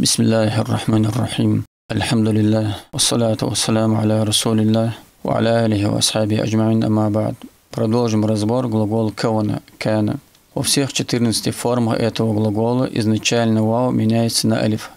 بسم الله الرحمن الرحيم الحمد لله والصلاة والسلام على رسول الله وعلى آله وأصحابه أجمعين أما بعد Продолжим разбор глагола «кавана» – «кана». Во всех 14 формах этого глагола изначально «вау» меняется на «алиф».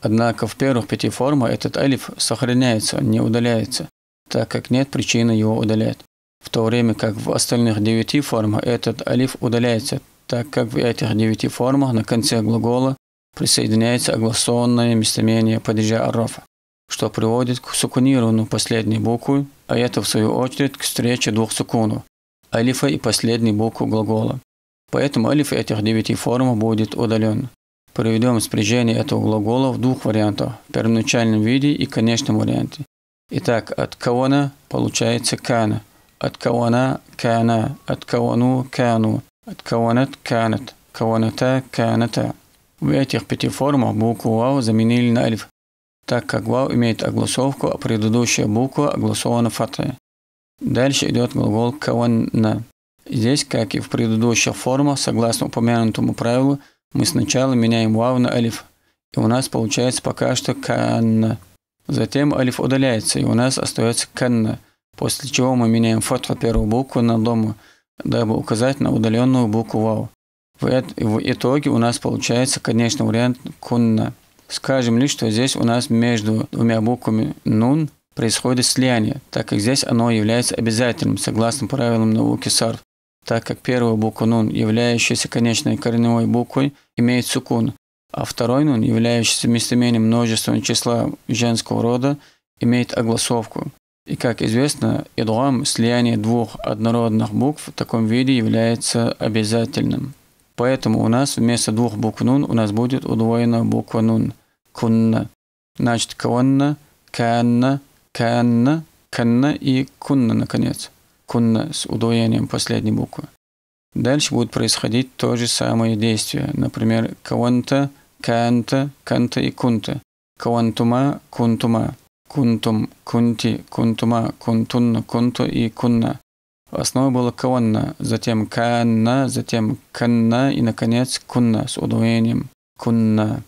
Однако в первых пяти формах этот «алиф» сохраняется, не удаляется, так как нет причины его удалять. В то время как в остальных девяти формах этот «алиф» удаляется, так как в этих девяти формах на конце глагола присоединяется огласованное местоимение падежа арафа, что приводит к сукунированию последней буквы, а это в свою очередь к встрече двух сукунов – алифа и последней буквы глагола. Поэтому алиф этих девяти форм будет удален. Приведем спряжение этого глагола в двух вариантах – в первоначальном виде и конечном варианте. Итак, от кавана получается кана, от кавана – кана, от кавану – кану, от каванат – канат, каваната – каната. В этих пяти формах букву «вау» заменили на «альф», так как «вау» имеет огласовку, а предыдущая буква огласована фатой. Дальше идет глагол «каванна». Здесь, как и в предыдущих формах, согласно упомянутому правилу, мы сначала меняем «вау» на «алиф», и у нас получается пока что «канна». Затем «алиф» удаляется, и у нас остается «канна», после чего мы меняем фото первую букву на «дому», дабы указать на удаленную букву «вау». В итоге у нас получается конечный вариант «кунна». Скажем лишь, что здесь у нас между двумя буквами «нун» происходит слияние, так как здесь оно является обязательным, согласно правилам науки САРФ, так как первая буква «нун», являющаяся конечной корневой буквой, имеет сукун, а второй «нун», являющийся местоимением множественного числа женского рода, имеет огласовку. И, как известно, идлам слияние двух однородных букв в таком виде является обязательным. Поэтому у нас вместо двух букв «нун» у нас будет удвоенная буква «нун». «Кунна». Значит, «конна», «канна», «канна», «канна» и «кунна» наконец. «Кунна» с удвоением последней буквы. Дальше будет происходить то же самое действие. Например, «каванта», «канта», «канта» и «кунта». «Кавантума», «кунтума». «Кунтум», «кунти», «кунтума», «кунтунна», «кунто» и «кунна». Основой была «каванна», затем «канна», затем «канна» и, наконец, «кунна» с удвоением «кунна».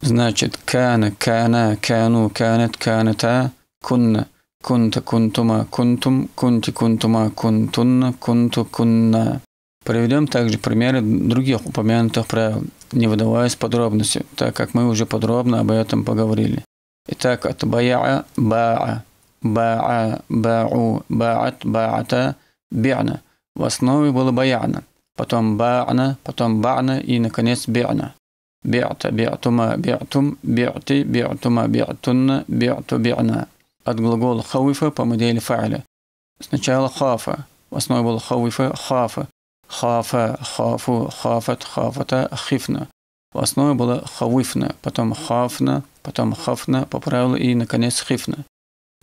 Значит, «кана», «кана», «кану», «канет», «канета», «кунна», «кунта», «кунтума», «кунтум», «кунти», «кунтума», «кунтунна», «кунту», «кунна». Приведем также примеры других упомянутых правил, не выдаваясь подробности, так как мы уже подробно об этом поговорили. Итак, от баяа – баа, баа, бау, баат, баата – би'на. В основе было баяна. Потом ба'на, потом ба'на и, наконец, би'на. Би'та, би'тума, би'тум, би'ти, би'тума, би'тунна, би'ту, би'на. От глагола хауифа по модели фа'ля. Сначала хафа. В основе было хауифа, хафа. Хафа, хафу, хафат, хафата, хифна. В основе было хавифна, потом хафна, потом хафна по правилу и, наконец, хифна.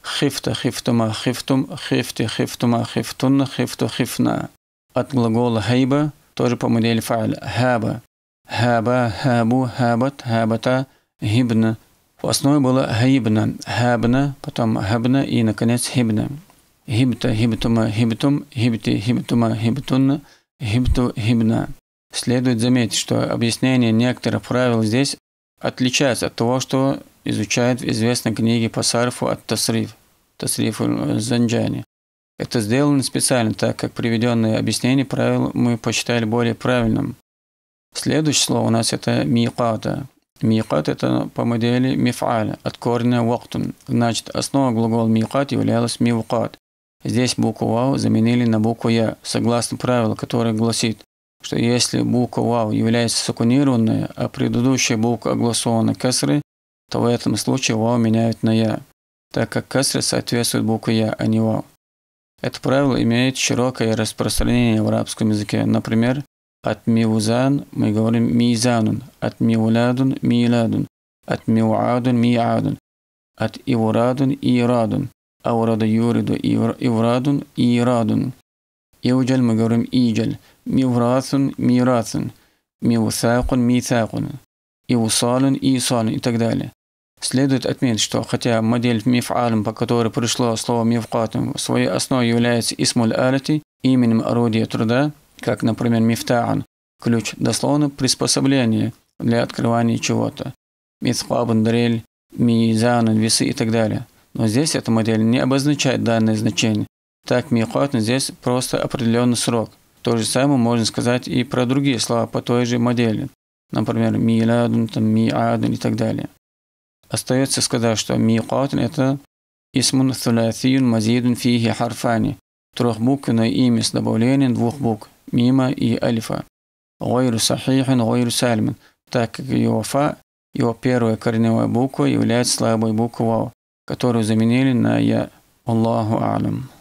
Хифта, хифтума, хифтум, хифти, хифтума, хифтун, хифту, хифна. От глагола хейба, тоже по модели фа'ля, хаба. Хаба, хабу, хабат, хабата, хибна. В основе было хибна, хабна, потом хабна и, наконец, хибна. Хибта, хибтума, хибтум, хибти, хибтума, хибтун, хибту, хибна. Следует заметить, что объяснение некоторых правил здесь отличается от того, что изучает известные книги по сарфу от Тасриф, Тасриф Занджани. Это сделано специально, так как приведенные объяснения правил мы посчитали более правильным. Следующее слово у нас это миqata. Миqат это по модели мифаль от корня вактун. Значит, основа глагола миqат являлась мивкат. Здесь букву вау заменили на букву я, согласно правилу, которое гласит, что если буква вау является сукунированной, а предыдущая буква огласована кесры, то в этом случае вау меняют на я, так как кесре соответствует букве я, а не вау. Это правило имеет широкое распространение в арабском языке. Например, от миузан мы говорим мизанун, от миуладун миладун, от миуадун – миадун, от ивурадун ирадун, аурада юриду – ивурадун ирадун. Иуджаль мы говорим иджаль, миврасун – мирасун, миусакун – мисакун, иусалун – исалун и так далее. Следует отметить, что хотя модель мифалем, по которой пришло слово мифкат, в своей основе является исмуль алати, именем орудия труда, как, например, мифтаан, ключ, дословно приспособление для открывания чего-то, мицхабан, дрель, мизан, весы и так далее. Но здесь эта модель не обозначает данное значение. Так мифкат здесь просто определенный срок. То же самое можно сказать и про другие слова по той же модели. Например, миладун, там, миадун и так далее. Остается сказать, что миqat – это Исмун Сулятиюн Мазидун Фихи Харфани. Трехбуквенное имя с добавлением двух букв – мима и альфа. Гойру Сахихин, Гойру Сальмин, так как его фа, его первая корневая буква является слабой буквой вау, которую заменили на я. Аллаху Алям.